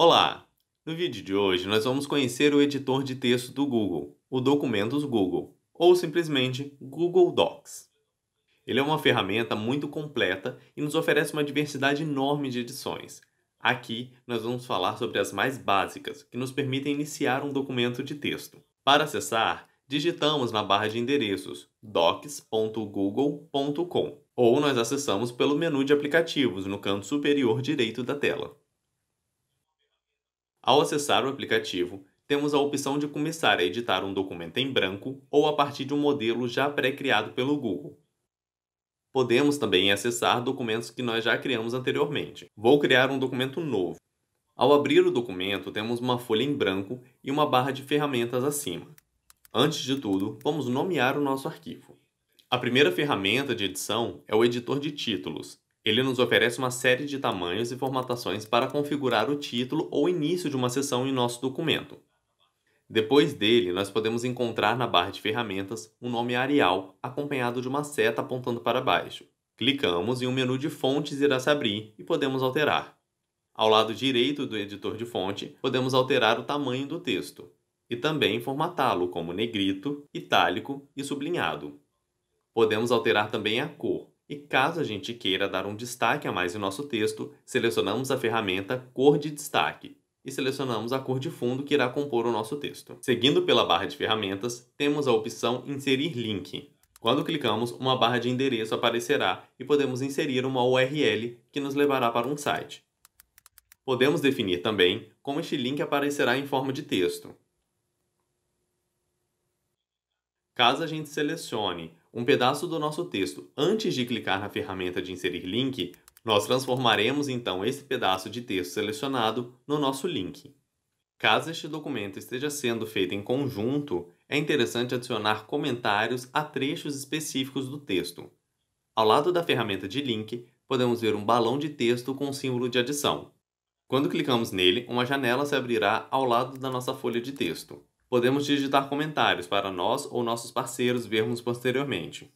Olá! No vídeo de hoje nós vamos conhecer o editor de texto do Google, o Documentos Google, ou simplesmente Google Docs. Ele é uma ferramenta muito completa e nos oferece uma diversidade enorme de edições. Aqui nós vamos falar sobre as mais básicas, que nos permitem iniciar um documento de texto. Para acessar, digitamos na barra de endereços docs.google.com ou nós acessamos pelo menu de aplicativos no canto superior direito da tela. Ao acessar o aplicativo, temos a opção de começar a editar um documento em branco ou a partir de um modelo já pré-criado pelo Google. Podemos também acessar documentos que nós já criamos anteriormente. Vou criar um documento novo. Ao abrir o documento, temos uma folha em branco e uma barra de ferramentas acima. Antes de tudo, vamos nomear o nosso arquivo. A primeira ferramenta de edição é o editor de títulos, ele nos oferece uma série de tamanhos e formatações para configurar o título ou início de uma seção em nosso documento. Depois dele, nós podemos encontrar na barra de ferramentas um nome Arial acompanhado de uma seta apontando para baixo. Clicamos e um menu de fontes irá se abrir e podemos alterar. Ao lado direito do editor de fonte, podemos alterar o tamanho do texto e também formatá-lo como negrito, itálico e sublinhado. Podemos alterar também a cor, e caso a gente queira dar um destaque a mais em nosso texto, selecionamos a ferramenta Cor de Destaque e selecionamos a cor de fundo que irá compor o nosso texto. Seguindo pela barra de ferramentas, temos a opção Inserir Link. Quando clicamos, uma barra de endereço aparecerá e podemos inserir uma URL que nos levará para um site. Podemos definir também como este link aparecerá em forma de texto. Caso a gente selecione um pedaço do nosso texto antes de clicar na ferramenta de inserir link, nós transformaremos então esse pedaço de texto selecionado no nosso link. Caso este documento esteja sendo feito em conjunto, é interessante adicionar comentários a trechos específicos do texto. Ao lado da ferramenta de link, podemos ver um balão de texto com símbolo de adição. Quando clicamos nele, uma janela se abrirá ao lado da nossa folha de texto. Podemos digitar comentários para nós ou nossos parceiros vermos posteriormente.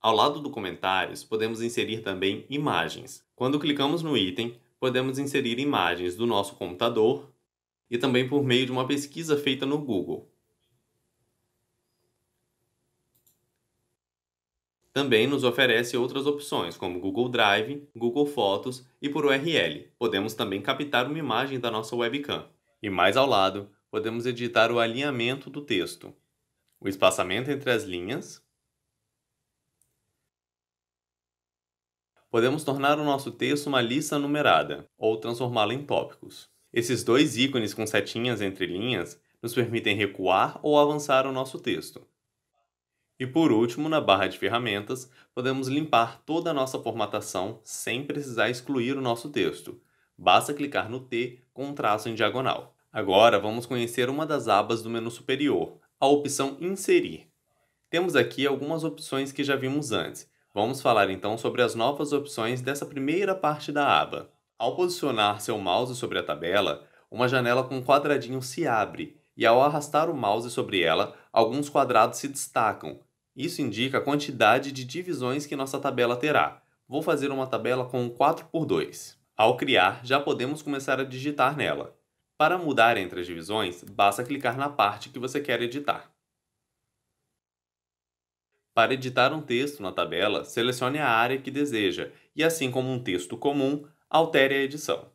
Ao lado do comentários, podemos inserir também imagens. Quando clicamos no item, podemos inserir imagens do nosso computador e também por meio de uma pesquisa feita no Google. Também nos oferece outras opções, como Google Drive, Google Fotos e por URL. Podemos também captar uma imagem da nossa webcam. E mais ao lado, podemos editar o alinhamento do texto, o espaçamento entre as linhas. Podemos tornar o nosso texto uma lista numerada ou transformá-la em tópicos. Esses dois ícones com setinhas entre linhas nos permitem recuar ou avançar o nosso texto. E por último, na barra de ferramentas, podemos limpar toda a nossa formatação sem precisar excluir o nosso texto. Basta clicar no T com um traço em diagonal. Agora vamos conhecer uma das abas do menu superior, a opção Inserir. Temos aqui algumas opções que já vimos antes. Vamos falar então sobre as novas opções dessa primeira parte da aba. Ao posicionar seu mouse sobre a tabela, uma janela com um quadradinho se abre e ao arrastar o mouse sobre ela, alguns quadrados se destacam. Isso indica a quantidade de divisões que nossa tabela terá. Vou fazer uma tabela com 4 por 2. Ao criar, já podemos começar a digitar nela. Para mudar entre as divisões, basta clicar na parte que você quer editar. Para editar um texto na tabela, selecione a área que deseja e, assim como um texto comum, altere a edição.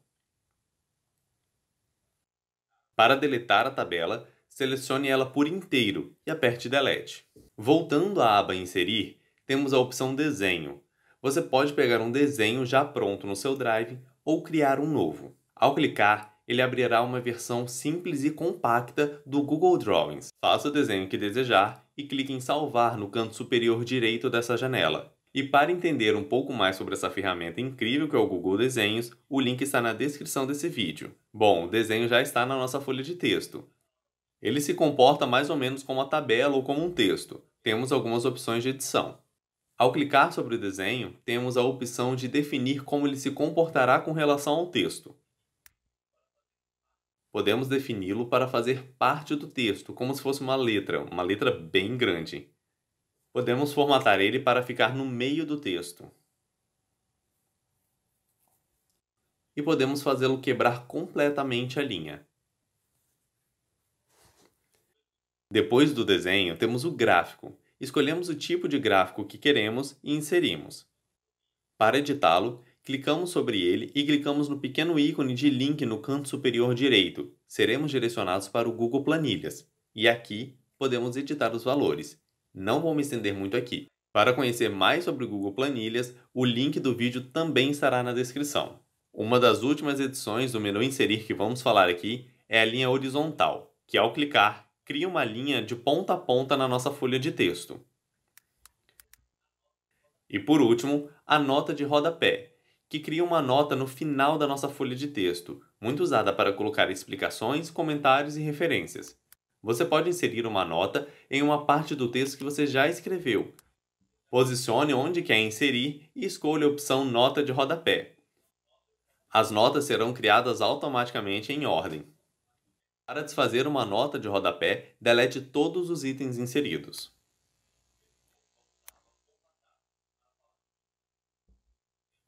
Para deletar a tabela, selecione ela por inteiro e aperte Delete. Voltando à aba Inserir, temos a opção Desenho. Você pode pegar um desenho já pronto no seu Drive ou criar um novo. Ao clicar, ele abrirá uma versão simples e compacta do Google Drawings. Faça o desenho que desejar e clique em salvar no canto superior direito dessa janela. E para entender um pouco mais sobre essa ferramenta incrível que é o Google Desenhos, o link está na descrição desse vídeo. Bom, o desenho já está na nossa folha de texto. Ele se comporta mais ou menos como uma tabela ou como um texto. Temos algumas opções de edição. Ao clicar sobre o desenho, temos a opção de definir como ele se comportará com relação ao texto podemos defini-lo para fazer parte do texto, como se fosse uma letra, uma letra bem grande. Podemos formatar ele para ficar no meio do texto. E podemos fazê-lo quebrar completamente a linha. Depois do desenho, temos o gráfico. Escolhemos o tipo de gráfico que queremos e inserimos. Para editá-lo, Clicamos sobre ele e clicamos no pequeno ícone de link no canto superior direito. Seremos direcionados para o Google Planilhas. E aqui podemos editar os valores. Não vou me estender muito aqui. Para conhecer mais sobre o Google Planilhas, o link do vídeo também estará na descrição. Uma das últimas edições do menu Inserir que vamos falar aqui é a linha horizontal, que ao clicar, cria uma linha de ponta a ponta na nossa folha de texto. E por último, a nota de rodapé, que cria uma nota no final da nossa folha de texto, muito usada para colocar explicações, comentários e referências. Você pode inserir uma nota em uma parte do texto que você já escreveu. Posicione onde quer inserir e escolha a opção Nota de rodapé. As notas serão criadas automaticamente em ordem. Para desfazer uma nota de rodapé, delete todos os itens inseridos.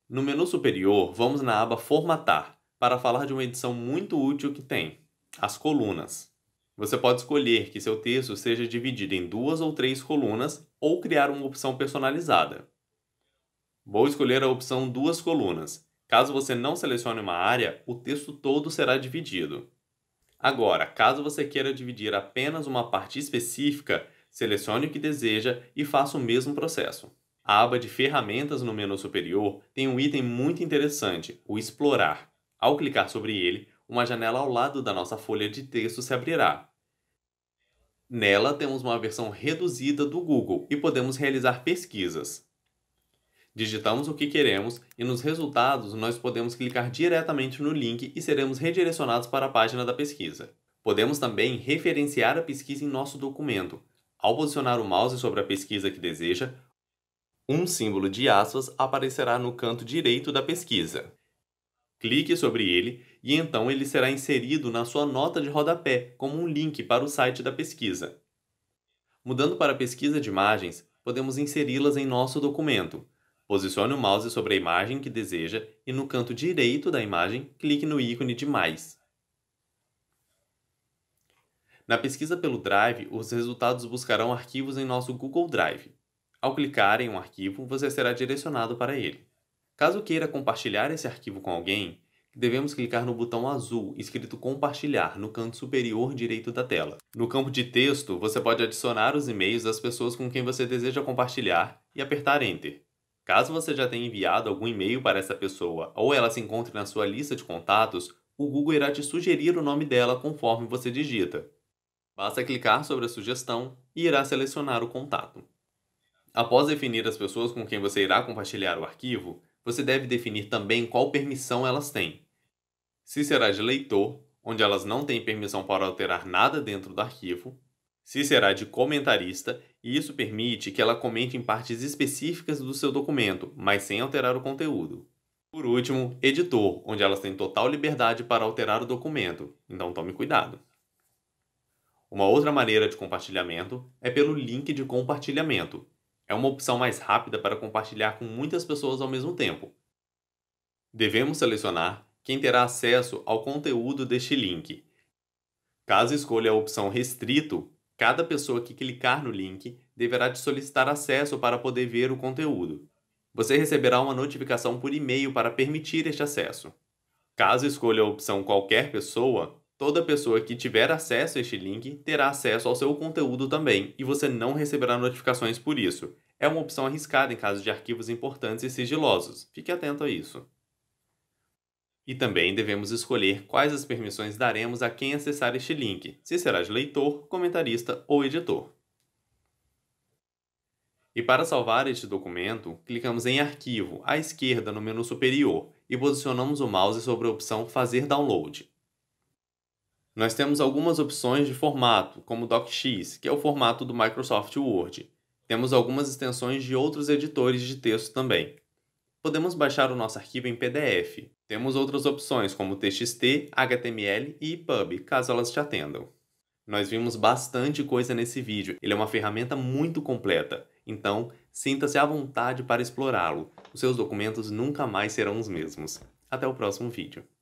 No menu superior, vamos na aba Formatar para falar de uma edição muito útil que tem, as colunas. Você pode escolher que seu texto seja dividido em duas ou três colunas ou criar uma opção personalizada. Vou escolher a opção Duas Colunas. Caso você não selecione uma área, o texto todo será dividido. Agora, caso você queira dividir apenas uma parte específica, selecione o que deseja e faça o mesmo processo. A aba de ferramentas no menu superior tem um item muito interessante, o explorar. Ao clicar sobre ele, uma janela ao lado da nossa folha de texto se abrirá. Nela temos uma versão reduzida do Google e podemos realizar pesquisas. Digitamos o que queremos e nos resultados nós podemos clicar diretamente no link e seremos redirecionados para a página da pesquisa. Podemos também referenciar a pesquisa em nosso documento. Ao posicionar o mouse sobre a pesquisa que deseja, um símbolo de aspas aparecerá no canto direito da pesquisa. Clique sobre ele e então ele será inserido na sua nota de rodapé como um link para o site da pesquisa. Mudando para a pesquisa de imagens, podemos inseri-las em nosso documento. Posicione o mouse sobre a imagem que deseja e no canto direito da imagem, clique no ícone de mais. Na pesquisa pelo Drive, os resultados buscarão arquivos em nosso Google Drive. Ao clicar em um arquivo, você será direcionado para ele. Caso queira compartilhar esse arquivo com alguém, devemos clicar no botão azul escrito Compartilhar no canto superior direito da tela. No campo de texto, você pode adicionar os e-mails das pessoas com quem você deseja compartilhar e apertar Enter. Caso você já tenha enviado algum e-mail para essa pessoa ou ela se encontre na sua lista de contatos, o Google irá te sugerir o nome dela conforme você digita. Basta clicar sobre a sugestão e irá selecionar o contato. Após definir as pessoas com quem você irá compartilhar o arquivo, você deve definir também qual permissão elas têm. Se será de leitor, onde elas não têm permissão para alterar nada dentro do arquivo, se será de comentarista, e isso permite que ela comente em partes específicas do seu documento, mas sem alterar o conteúdo. Por último, editor, onde elas têm total liberdade para alterar o documento, então tome cuidado. Uma outra maneira de compartilhamento é pelo link de compartilhamento, é uma opção mais rápida para compartilhar com muitas pessoas ao mesmo tempo. Devemos selecionar quem terá acesso ao conteúdo deste link. Caso escolha a opção Restrito, cada pessoa que clicar no link deverá te solicitar acesso para poder ver o conteúdo. Você receberá uma notificação por e-mail para permitir este acesso. Caso escolha a opção Qualquer Pessoa, Toda pessoa que tiver acesso a este link terá acesso ao seu conteúdo também e você não receberá notificações por isso. É uma opção arriscada em caso de arquivos importantes e sigilosos. Fique atento a isso. E também devemos escolher quais as permissões daremos a quem acessar este link, se será de leitor, comentarista ou editor. E para salvar este documento, clicamos em Arquivo, à esquerda no menu superior, e posicionamos o mouse sobre a opção Fazer Download. Nós temos algumas opções de formato, como DocX, que é o formato do Microsoft Word. Temos algumas extensões de outros editores de texto também. Podemos baixar o nosso arquivo em PDF. Temos outras opções como TXT, HTML e EPUB, caso elas te atendam. Nós vimos bastante coisa nesse vídeo, ele é uma ferramenta muito completa, então sinta-se à vontade para explorá-lo. Os seus documentos nunca mais serão os mesmos. Até o próximo vídeo.